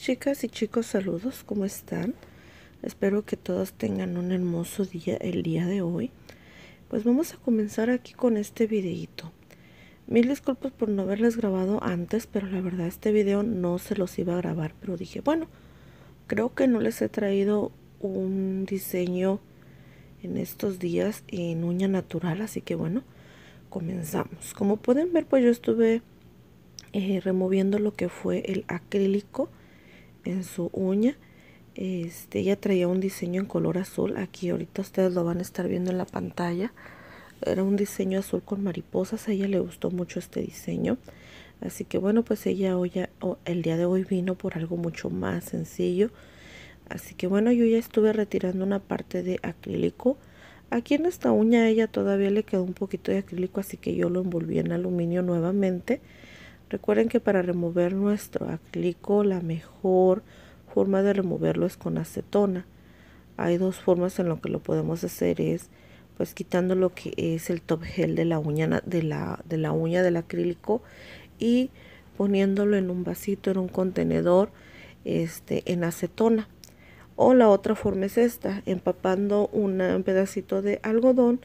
chicas y chicos, saludos, ¿cómo están? Espero que todos tengan un hermoso día el día de hoy. Pues vamos a comenzar aquí con este videito. Mil disculpas por no haberles grabado antes, pero la verdad este video no se los iba a grabar, pero dije, bueno, creo que no les he traído un diseño en estos días en uña natural, así que bueno, comenzamos. Como pueden ver, pues yo estuve eh, removiendo lo que fue el acrílico en su uña. Este, ella traía un diseño en color azul. Aquí ahorita ustedes lo van a estar viendo en la pantalla. Era un diseño azul con mariposas. A ella le gustó mucho este diseño. Así que bueno, pues ella hoy el día de hoy vino por algo mucho más sencillo. Así que bueno, yo ya estuve retirando una parte de acrílico. Aquí en esta uña ella todavía le quedó un poquito de acrílico, así que yo lo envolví en aluminio nuevamente. Recuerden que para remover nuestro acrílico la mejor forma de removerlo es con acetona. Hay dos formas en lo que lo podemos hacer es pues quitando lo que es el top gel de la uña de la, de la uña del acrílico y poniéndolo en un vasito, en un contenedor este, en acetona. O la otra forma es esta, empapando un pedacito de algodón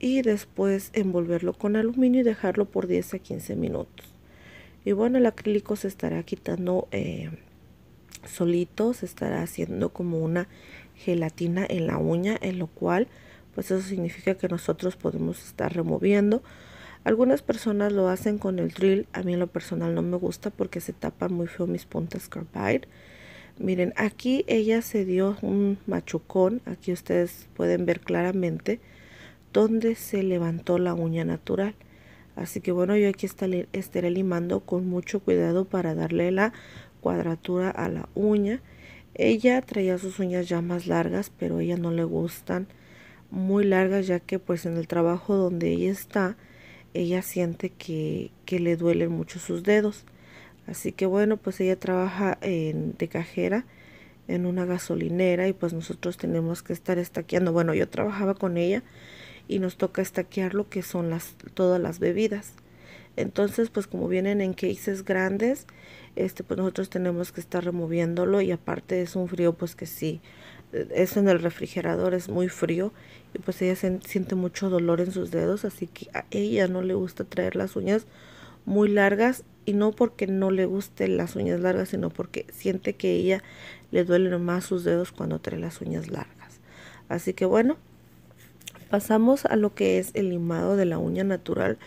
y después envolverlo con aluminio y dejarlo por 10 a 15 minutos y bueno el acrílico se estará quitando eh, solito se estará haciendo como una gelatina en la uña en lo cual pues eso significa que nosotros podemos estar removiendo algunas personas lo hacen con el drill a mí en lo personal no me gusta porque se tapan muy feo mis puntas carbide miren aquí ella se dio un machucón aquí ustedes pueden ver claramente donde se levantó la uña natural Así que bueno, yo aquí estaré limando con mucho cuidado para darle la cuadratura a la uña. Ella traía sus uñas ya más largas, pero a ella no le gustan muy largas, ya que pues en el trabajo donde ella está, ella siente que, que le duelen mucho sus dedos. Así que bueno, pues ella trabaja en, de cajera en una gasolinera y pues nosotros tenemos que estar estaqueando. Bueno, yo trabajaba con ella y nos toca estaquear lo que son las, todas las bebidas. Entonces, pues como vienen en cases grandes, este, pues nosotros tenemos que estar removiéndolo y aparte es un frío, pues que sí, eh, es en el refrigerador es muy frío y pues ella siente mucho dolor en sus dedos, así que a ella no le gusta traer las uñas muy largas y no porque no le gusten las uñas largas, sino porque siente que ella le duelen más sus dedos cuando trae las uñas largas. Así que bueno, Pasamos a lo que es el limado de la uña natural.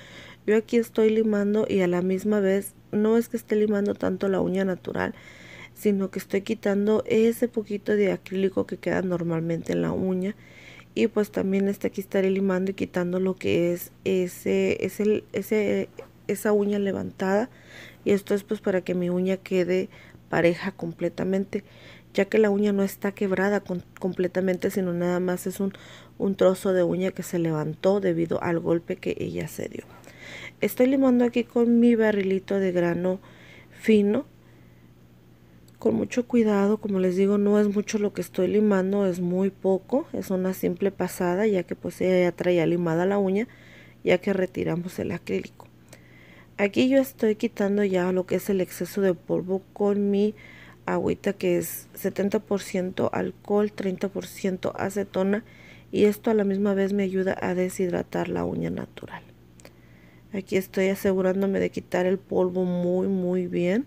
Yo aquí estoy limando y a la misma vez no es que esté limando tanto la uña natural, sino que estoy quitando ese poquito de acrílico que queda normalmente en la uña y pues también este aquí estaré limando y quitando lo que es ese, ese, esa uña levantada y esto es pues para que mi uña quede pareja completamente ya que la uña no está quebrada completamente, sino nada más es un, un trozo de uña que se levantó debido al golpe que ella se dio. Estoy limando aquí con mi barrilito de grano fino, con mucho cuidado, como les digo, no es mucho lo que estoy limando, es muy poco, es una simple pasada, ya que pues ella ya traía limada la uña, ya que retiramos el acrílico. Aquí yo estoy quitando ya lo que es el exceso de polvo con mi agüita que es 70% alcohol, 30% acetona y esto a la misma vez me ayuda a deshidratar la uña natural. Aquí estoy asegurándome de quitar el polvo muy muy bien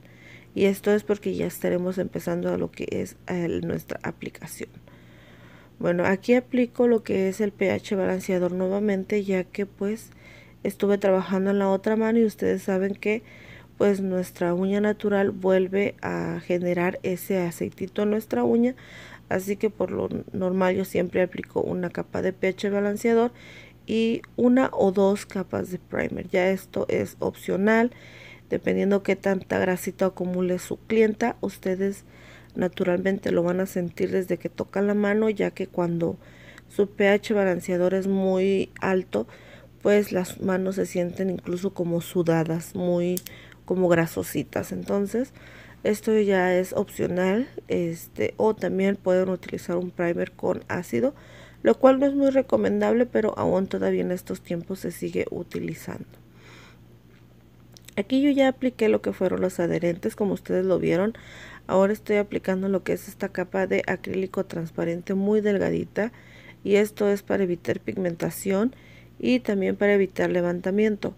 y esto es porque ya estaremos empezando a lo que es eh, nuestra aplicación. Bueno, aquí aplico lo que es el pH balanceador nuevamente ya que pues estuve trabajando en la otra mano y ustedes saben que pues nuestra uña natural vuelve a generar ese aceitito en nuestra uña así que por lo normal yo siempre aplico una capa de pH balanceador y una o dos capas de primer ya esto es opcional dependiendo qué tanta grasita acumule su clienta ustedes naturalmente lo van a sentir desde que tocan la mano ya que cuando su pH balanceador es muy alto pues las manos se sienten incluso como sudadas muy como grasositas. Entonces, esto ya es opcional. Este, o también pueden utilizar un primer con ácido, lo cual no es muy recomendable, pero aún todavía en estos tiempos se sigue utilizando. Aquí yo ya apliqué lo que fueron los adherentes, como ustedes lo vieron. Ahora estoy aplicando lo que es esta capa de acrílico transparente muy delgadita y esto es para evitar pigmentación y también para evitar levantamiento.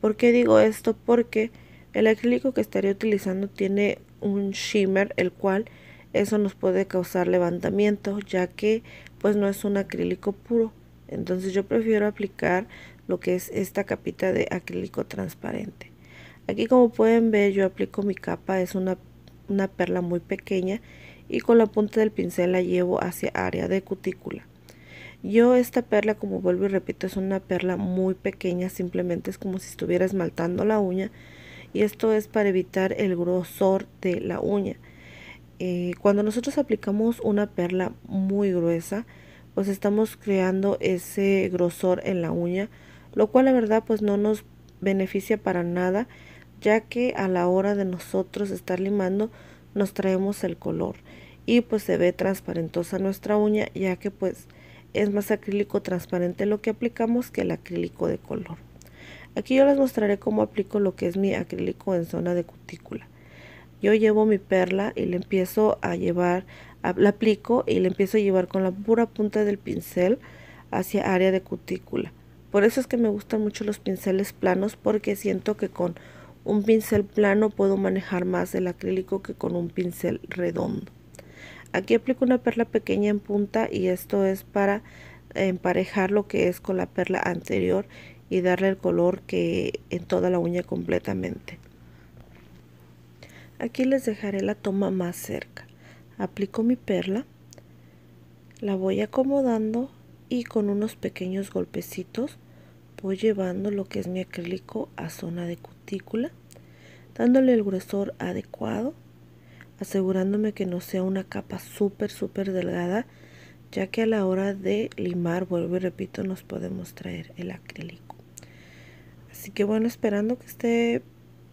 ¿Por qué digo esto? Porque el acrílico que estaría utilizando tiene un shimmer, el cual eso nos puede causar levantamiento, ya que pues no es un acrílico puro. Entonces yo prefiero aplicar lo que es esta capita de acrílico transparente. Aquí como pueden ver yo aplico mi capa, es una, una perla muy pequeña y con la punta del pincel la llevo hacia área de cutícula. Yo esta perla, como vuelvo y repito, es una perla muy pequeña, simplemente es como si estuviera esmaltando la uña, y esto es para evitar el grosor de la uña. Eh, cuando nosotros aplicamos una perla muy gruesa, pues estamos creando ese grosor en la uña, lo cual la verdad pues no nos beneficia para nada, ya que a la hora de nosotros estar limando nos traemos el color y pues se ve transparentosa nuestra uña, ya que pues es más acrílico transparente lo que aplicamos que el acrílico de color. Aquí yo les mostraré cómo aplico lo que es mi acrílico en zona de cutícula. Yo llevo mi perla y le empiezo a llevar, la aplico y le empiezo a llevar con la pura punta del pincel hacia área de cutícula. Por eso es que me gustan mucho los pinceles planos porque siento que con un pincel plano puedo manejar más el acrílico que con un pincel redondo. Aquí aplico una perla pequeña en punta y esto es para emparejar lo que es con la perla anterior y darle el color que en toda la uña completamente. Aquí les dejaré la toma más cerca. Aplico mi perla, la voy acomodando y con unos pequeños golpecitos voy llevando lo que es mi acrílico a zona de cutícula, dándole el grosor adecuado, asegurándome que no sea una capa súper súper delgada, ya que a la hora de limar, vuelvo y repito, nos podemos traer el acrílico. Así que bueno, esperando que este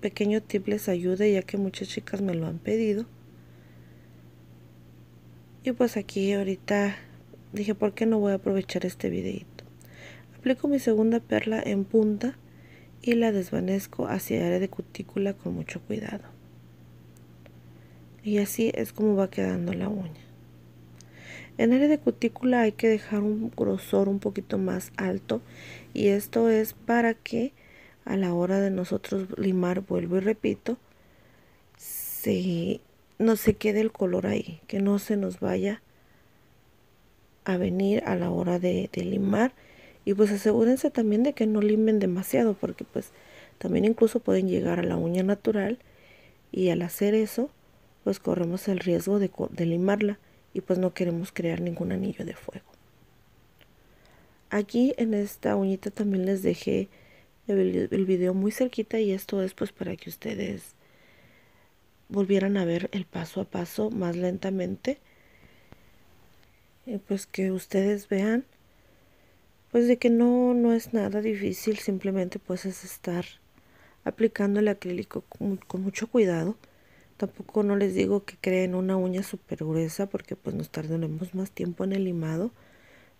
pequeño tip les ayude ya que muchas chicas me lo han pedido. Y pues aquí ahorita dije, ¿por qué no voy a aprovechar este videito? Aplico mi segunda perla en punta y la desvanezco hacia el área de cutícula con mucho cuidado. Y así es como va quedando la uña. En área de cutícula hay que dejar un grosor un poquito más alto y esto es para que a la hora de nosotros limar, vuelvo y repito, se, no se quede el color ahí, que no se nos vaya a venir a la hora de, limar. Y pues asegúrense también de que no limen demasiado, porque pues también incluso pueden llegar a la uña natural y al hacer eso, pues corremos el riesgo de, de limarla y pues no queremos crear ningún anillo de fuego. Aquí en esta uñita también les dejé el video muy cerquita y esto es pues para que ustedes volvieran a ver el paso a paso más lentamente y eh, pues que ustedes vean pues de que no no es nada difícil simplemente pues es estar aplicando el acrílico con, mucho cuidado tampoco no les digo que creen una uña súper gruesa porque pues nos tardaremos más tiempo en el limado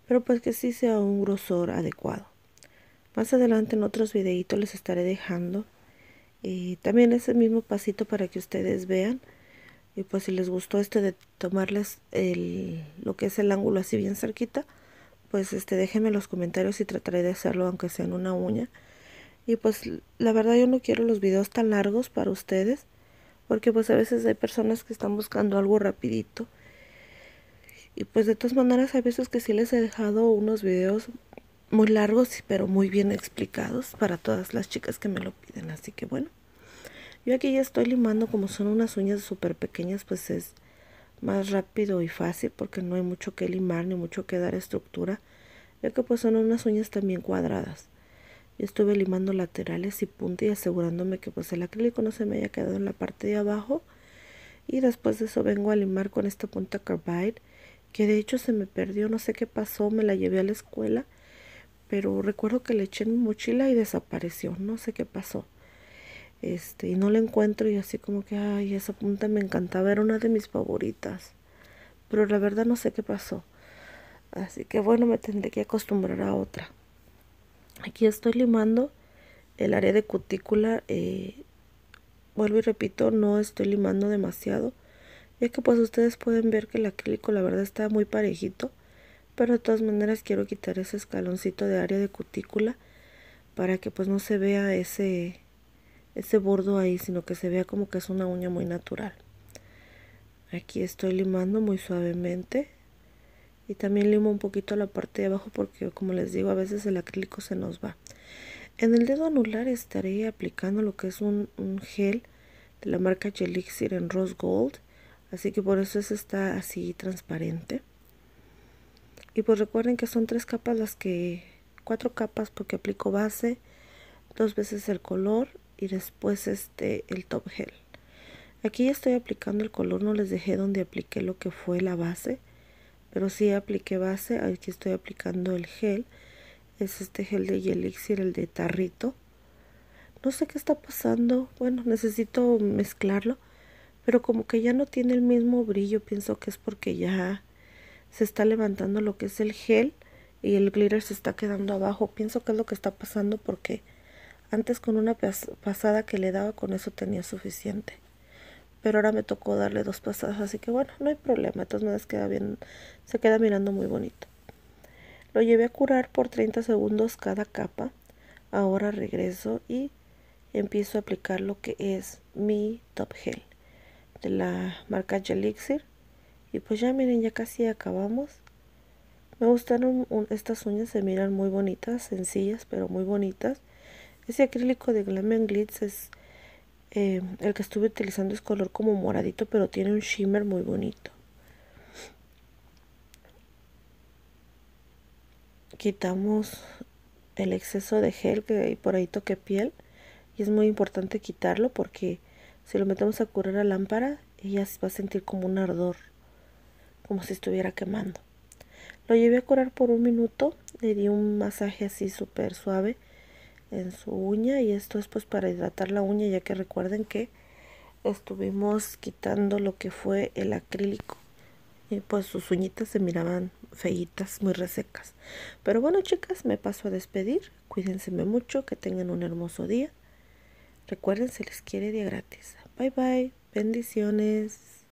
pero pues que sí sea un grosor adecuado más adelante en otros videitos les estaré dejando. Y eh, también ese mismo pasito para que ustedes vean. Y pues si les gustó este de tomarles el, lo que es el ángulo así bien cerquita, pues este déjenme los comentarios y trataré de hacerlo aunque sea en una uña. Y pues la verdad yo no quiero los videos tan largos para ustedes, porque pues a veces hay personas que están buscando algo rapidito. Y pues de todas maneras hay veces que sí les he dejado unos videos muy largos, pero muy bien explicados para todas las chicas que me lo piden. Así que bueno, yo aquí ya estoy limando, como son unas uñas súper pequeñas, pues es más rápido y fácil porque no hay mucho que limar ni mucho que dar estructura, ya que pues son unas uñas también cuadradas. y estuve limando laterales y punta y asegurándome que pues el acrílico no se me haya quedado en la parte de abajo. Y después de eso vengo a limar con esta punta carbide, que de hecho se me perdió, no sé qué pasó, me la llevé a la escuela pero recuerdo que le eché en mi mochila y desapareció, no sé qué pasó. Este, y no la encuentro y así como que, ay, esa punta me encantaba, era una de mis favoritas. Pero la verdad no sé qué pasó. Así que bueno, me tendré que acostumbrar a otra. Aquí estoy limando el área de cutícula. Eh, vuelvo y repito, no estoy limando demasiado. Ya que pues ustedes pueden ver que el acrílico la verdad está muy parejito pero de todas maneras quiero quitar ese escaloncito de área de cutícula para que pues no se vea ese, ese bordo ahí, sino que se vea como que es una uña muy natural. Aquí estoy limando muy suavemente y también limo un poquito la parte de abajo porque como les digo a veces el acrílico se nos va. En el dedo anular estaré aplicando lo que es un, gel de la marca Gelixir en Rose Gold, así que por eso es está así transparente. Y pues recuerden que son tres capas las que, cuatro capas porque aplico base, dos veces el color y después este el top gel. Aquí ya estoy aplicando el color, no les dejé donde apliqué lo que fue la base, pero sí apliqué base, aquí estoy aplicando el gel. Es este gel de Elixir, el de tarrito. No sé qué está pasando, bueno, necesito mezclarlo, pero como que ya no tiene el mismo brillo, pienso que es porque ya se está levantando lo que es el gel y el glitter se está quedando abajo. Pienso que es lo que está pasando porque antes con una pasada que le daba con eso tenía suficiente. Pero ahora me tocó darle dos pasadas, así que bueno, no hay problema. Entonces me queda bien, se queda mirando muy bonito. Lo llevé a curar por 30 segundos cada capa. Ahora regreso y empiezo a aplicar lo que es mi top gel de la marca Gelixir y pues ya miren, ya casi acabamos. Me gustaron estas uñas, se miran muy bonitas, sencillas, pero muy bonitas. Ese acrílico de Glam Glitz es eh, el que estuve utilizando, es color como moradito, pero tiene un shimmer muy bonito. Quitamos el exceso de gel que hay por ahí toque piel y es muy importante quitarlo porque si lo metemos a curar a lámpara ella va a sentir como un ardor como si estuviera quemando. Lo llevé a curar por un minuto, le di un masaje así súper suave en su uña y esto es pues para hidratar la uña ya que recuerden que estuvimos quitando lo que fue el acrílico y pues sus uñitas se miraban feitas, muy resecas. Pero bueno chicas, me paso a despedir, cuídense mucho, que tengan un hermoso día. Recuerden, se les quiere día gratis. Bye bye, bendiciones.